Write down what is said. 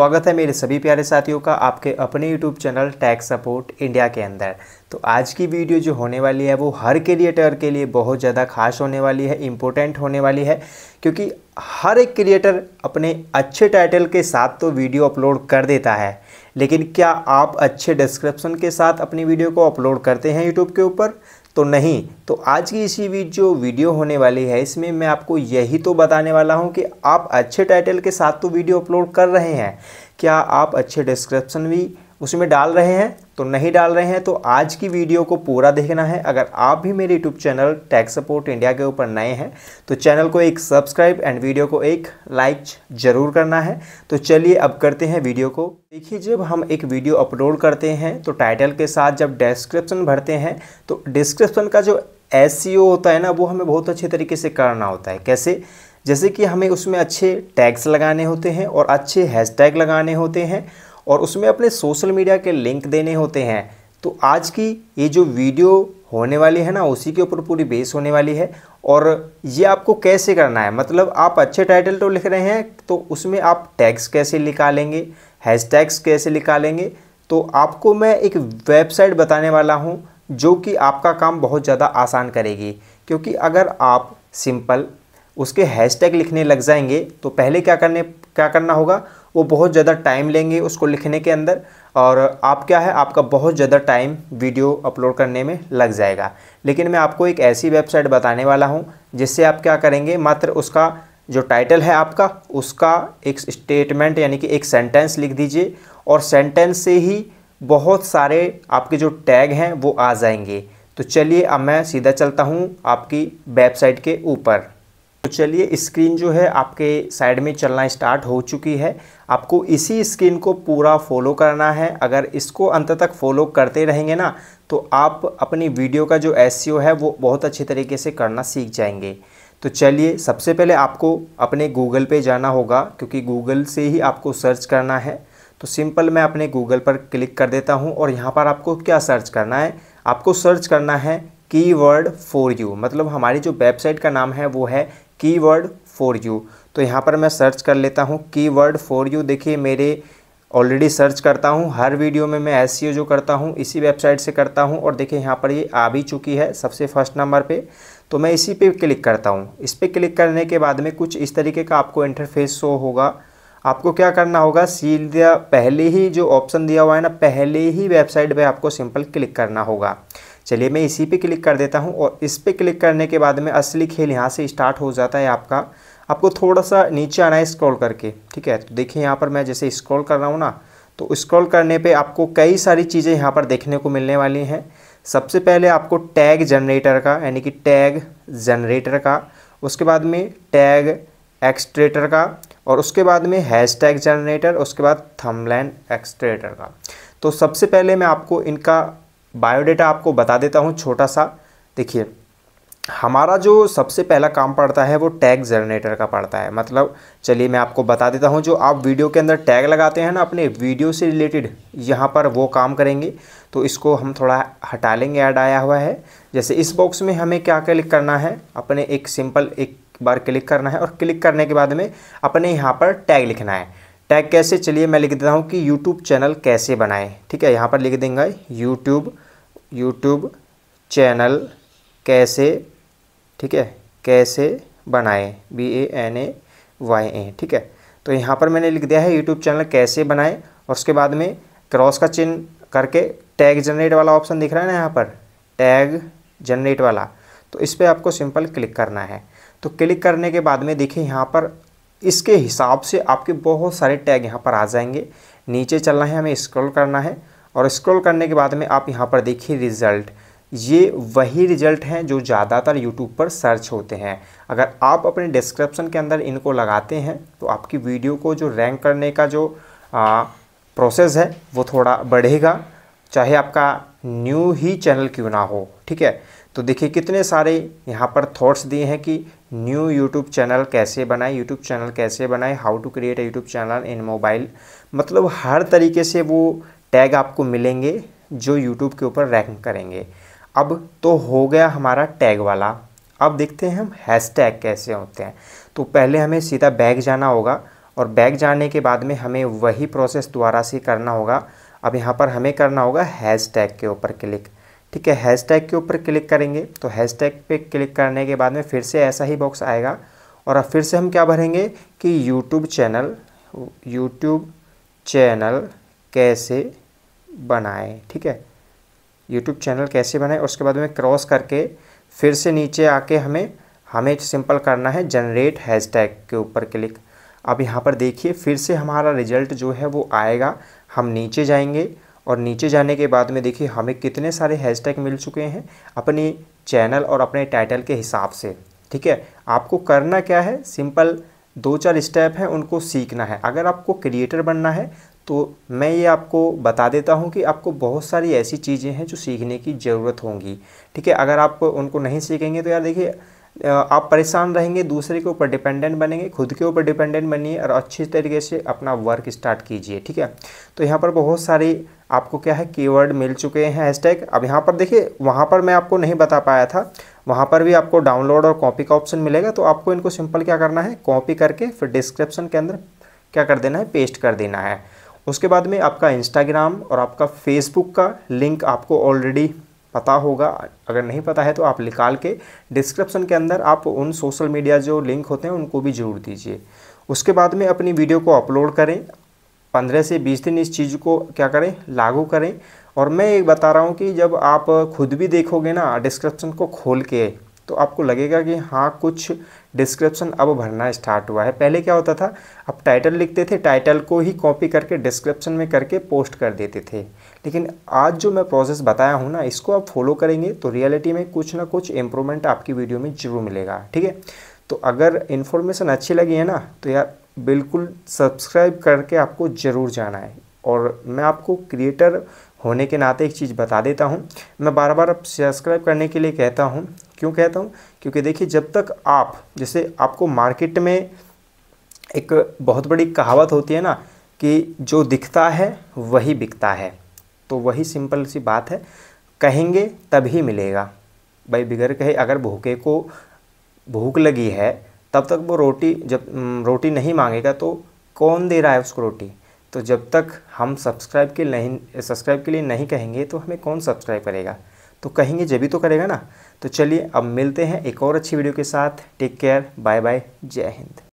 स्वागत है मेरे सभी प्यारे साथियों का आपके अपने YouTube channel tax support India के अंदर तो आज की वीडियो जो होने वाली है वो हर क्रिएटर के लिए बहुत ज़्यादा खास होने वाली है इम्पोर्टेंट होने वाली है क्योंकि हर एक क्रिएटर अपने अच्छे टाइटल के साथ तो वीडियो अपलोड कर देता है लेकिन क्या आप अच्छे डिस्क्रिप्शन के साथ अपनी वीडियो को अपलोड करते हैं यूट्यूब के ऊपर तो नहीं तो आज की इसी वीडियो जो वीडियो होने वाली है इसमें मैं आपको यही तो बताने वाला हूँ कि आप अच्छे टाइटल के साथ तो वीडियो अपलोड कर रहे हैं क्या आप अच्छे डिस्क्रिप्शन भी उसमें डाल रहे हैं तो नहीं डाल रहे हैं तो आज की वीडियो को पूरा देखना है अगर आप भी मेरे YouTube channel tax support India के ऊपर नए हैं तो चैनल को एक सब्सक्राइब एंड वीडियो को एक लाइक जरूर करना है तो चलिए अब करते हैं वीडियो को देखिए जब हम एक वीडियो अपलोड करते हैं तो टाइटल के साथ जब डिस्क्रिप्शन भरते हैं तो डिस्क्रिप्शन का जो एस e होता है ना वो हमें बहुत अच्छे तरीके से करना होता है कैसे जैसे कि हमें उसमें अच्छे टैग्स लगाने होते हैं और अच्छे हैश लगाने होते हैं और उसमें अपने सोशल मीडिया के लिंक देने होते हैं तो आज की ये जो वीडियो होने वाली है ना उसी के ऊपर पूरी बेस होने वाली है और ये आपको कैसे करना है मतलब आप अच्छे टाइटल तो लिख रहे हैं तो उसमें आप टैग्स कैसे निकालेंगे हैशटैग्स कैसे निकालेंगे तो आपको मैं एक वेबसाइट बताने वाला हूँ जो कि आपका काम बहुत ज़्यादा आसान करेगी क्योंकि अगर आप सिंपल उसके हैशटैग लिखने लग जाएंगे तो पहले क्या करने क्या करना होगा वो बहुत ज़्यादा टाइम लेंगे उसको लिखने के अंदर और आप क्या है आपका बहुत ज़्यादा टाइम वीडियो अपलोड करने में लग जाएगा लेकिन मैं आपको एक ऐसी वेबसाइट बताने वाला हूँ जिससे आप क्या करेंगे मात्र उसका जो टाइटल है आपका उसका एक स्टेटमेंट यानी कि एक सेंटेंस लिख दीजिए और सेंटेंस से ही बहुत सारे आपके जो टैग हैं वो आ जाएंगे तो चलिए अब मैं सीधा चलता हूँ आपकी वेबसाइट के ऊपर तो चलिए स्क्रीन जो है आपके साइड में चलना स्टार्ट हो चुकी है आपको इसी स्क्रीन को पूरा फॉलो करना है अगर इसको अंत तक फॉलो करते रहेंगे ना तो आप अपनी वीडियो का जो एस e है वो बहुत अच्छे तरीके से करना सीख जाएंगे तो चलिए सबसे पहले आपको अपने गूगल पे जाना होगा क्योंकि गूगल से ही आपको सर्च करना है तो सिंपल मैं अपने गूगल पर क्लिक कर देता हूँ और यहाँ पर आपको क्या सर्च करना है आपको सर्च करना है कीवर्ड फॉर यू मतलब हमारी जो वेबसाइट का नाम है वो है कीवर्ड फॉर यू तो यहाँ पर मैं सर्च कर लेता हूँ कीवर्ड फॉर यू देखिए मेरे ऑलरेडी सर्च करता हूँ हर वीडियो में मैं एस जो करता हूँ इसी वेबसाइट से करता हूँ और देखिए यहाँ पर ये आ भी चुकी है सबसे फर्स्ट नंबर पे तो मैं इसी पे क्लिक करता हूँ इस पर क्लिक करने के बाद में कुछ इस तरीके का आपको इंटरफेस शो होगा आपको क्या करना होगा सीधा पहले ही जो ऑप्शन दिया हुआ है ना पहले ही वेबसाइट पर आपको सिंपल क्लिक करना होगा चलिए मैं इसी पे क्लिक कर देता हूँ और इस पर क्लिक करने के बाद में असली खेल यहाँ से स्टार्ट हो जाता है आपका आपको थोड़ा सा नीचे आना है स्क्रॉल करके ठीक है तो देखिए यहाँ पर मैं जैसे स्क्रॉल कर रहा हूँ ना तो स्क्रॉल करने पे आपको कई सारी चीज़ें यहाँ पर देखने को मिलने वाली हैं सबसे पहले आपको टैग जनरेटर का यानी कि टैग जनरेटर का उसके बाद में टैग एक्सट्रेटर का और उसके बाद में हैश टैग जनरेटर उसके बाद थमलैंड एक्सट्रेटर का तो सबसे पहले मैं आपको इनका बायोडेटा आपको बता देता हूँ छोटा सा देखिए हमारा जो सबसे पहला काम पड़ता है वो टैग जनरेटर का पड़ता है मतलब चलिए मैं आपको बता देता हूँ जो आप वीडियो के अंदर टैग लगाते हैं ना अपने वीडियो से रिलेटेड यहाँ पर वो काम करेंगे तो इसको हम थोड़ा हटा लेंगे ऐड आया हुआ है जैसे इस बॉक्स में हमें क्या क्लिक करना है अपने एक सिंपल एक बार क्लिक करना है और क्लिक करने के बाद में अपने यहाँ पर टैग लिखना है टैग कैसे चलिए मैं लिख देता हूँ कि यूट्यूब चैनल कैसे बनाएँ ठीक है यहाँ पर लिख देंगे यूट्यूब यूट्यूब चैनल कैसे ठीक है कैसे बनाएं B A N A Y A ठीक है तो यहाँ पर मैंने लिख दिया है यूट्यूब चैनल कैसे बनाएं और उसके बाद में क्रॉस का चिन्ह करके टैग जनरेट वाला ऑप्शन दिख रहा है ना यहाँ पर टैग जनरेट वाला तो इस पर आपको सिंपल क्लिक करना है तो क्लिक करने के बाद में देखिए यहाँ पर इसके हिसाब से आपके बहुत सारे टैग यहाँ पर आ जाएंगे नीचे चलना है हमें स्क्रॉल करना है और स्क्रॉल करने के बाद में आप यहाँ पर देखिए रिज़ल्ट ये वही रिजल्ट हैं जो ज़्यादातर यूट्यूब पर सर्च होते हैं अगर आप अपने डिस्क्रिप्शन के अंदर इनको लगाते हैं तो आपकी वीडियो को जो रैंक करने का जो आ, प्रोसेस है वो थोड़ा बढ़ेगा चाहे आपका न्यू ही चैनल क्यों ना हो ठीक है तो देखिए कितने सारे यहाँ पर थॉट्स दिए हैं कि न्यू यूट्यूब चैनल कैसे बनाए यूट्यूब चैनल कैसे बनाए how to create a YouTube channel in mobile मतलब हर तरीके से वो टैग आपको मिलेंगे जो यूट्यूब के ऊपर रैंक करेंगे अब तो हो गया हमारा टैग वाला अब देखते हैं हम हैशटैग कैसे होते हैं तो पहले हमें सीधा बैग जाना होगा और बैग जाने के बाद में हमें वही प्रोसेस दोबारा से करना होगा अब यहाँ पर हमें करना होगा हैशटैग के ऊपर क्लिक ठीक है हैशटैग के ऊपर क्लिक करेंगे तो हैशटैग पे क्लिक करने के बाद में फिर से ऐसा ही बॉक्स आएगा और अब फिर से हम क्या भरेंगे कि यूट्यूब चैनल यूट्यूब चैनल कैसे बनाएं ठीक है यूट्यूब चैनल कैसे बनाएं उसके बाद में क्रॉस करके फिर से नीचे आके हमें हमें सिंपल करना है जनरेट हैशटैग के ऊपर क्लिक अब यहाँ पर देखिए फिर से हमारा रिजल्ट जो है वो आएगा हम नीचे जाएंगे और नीचे जाने के बाद में देखिए हमें कितने सारे हैशटैग मिल चुके हैं अपने चैनल और अपने टाइटल के हिसाब से ठीक है आपको करना क्या है सिंपल दो चार स्टेप हैं उनको सीखना है अगर आपको क्रिएटर बनना है तो मैं ये आपको बता देता हूँ कि आपको बहुत सारी ऐसी चीज़ें हैं जो सीखने की ज़रूरत होंगी ठीक है अगर आप उनको नहीं सीखेंगे तो यार देखिए आप परेशान रहेंगे दूसरे के ऊपर डिपेंडेंट बनेंगे खुद के ऊपर डिपेंडेंट बनिए और अच्छे तरीके से अपना वर्क स्टार्ट कीजिए ठीक है तो यहाँ पर बहुत सारी आपको क्या है कीवर्ड मिल चुके हैं हैशटैग अब यहाँ पर देखिए वहाँ पर मैं आपको नहीं बता पाया था वहाँ पर भी आपको डाउनलोड और कॉपी का ऑप्शन मिलेगा तो आपको इनको सिंपल क्या करना है कॉपी करके फिर डिस्क्रिप्शन के अंदर क्या कर देना है पेस्ट कर देना है उसके बाद में आपका इंस्टाग्राम और आपका फेसबुक का लिंक आपको ऑलरेडी पता होगा अगर नहीं पता है तो आप निकाल के डिस्क्रिप्शन के अंदर आप उन सोशल मीडिया जो लिंक होते हैं उनको भी जोड़ दीजिए उसके बाद में अपनी वीडियो को अपलोड करें पंद्रह से बीस दिन इस चीज़ को क्या करें लागू करें और मैं ये बता रहा हूँ कि जब आप खुद भी देखोगे ना डिस्क्रिप्शन को खोल के तो आपको लगेगा कि हाँ कुछ डिस्क्रिप्शन अब भरना स्टार्ट हुआ है पहले क्या होता था अब टाइटल लिखते थे टाइटल को ही कॉपी करके डिस्क्रिप्शन में करके पोस्ट कर देते थे लेकिन आज जो मैं प्रोसेस बताया हूँ ना इसको आप फॉलो करेंगे तो रियलिटी में कुछ ना कुछ इम्प्रूवमेंट आपकी वीडियो में जरूर मिलेगा ठीक है तो अगर इन्फॉर्मेशन अच्छी लगी है ना तो यार बिल्कुल सब्सक्राइब करके आपको ज़रूर जाना है और मैं आपको क्रिएटर होने के नाते एक चीज़ बता देता हूँ मैं बार बार सब्सक्राइब करने के लिए कहता हूँ क्यों कहता हूँ क्योंकि देखिए जब तक आप जैसे आपको मार्केट में एक बहुत बड़ी कहावत होती है ना कि जो दिखता है वही बिकता है तो वही सिंपल सी बात है कहेंगे तभी मिलेगा भाई बिगर कहे अगर भूखे को भूख लगी है तब तक वो रोटी जब रोटी नहीं मांगेगा तो कौन दे रहा है उसको रोटी तो जब तक हम सब्सक्राइब के नहीं सब्सक्राइब के लिए नहीं कहेंगे तो हमें कौन सब्सक्राइब करेगा तो कहेंगे जब भी तो करेगा ना तो चलिए अब मिलते हैं एक और अच्छी वीडियो के साथ टेक केयर बाय बाय जय हिंद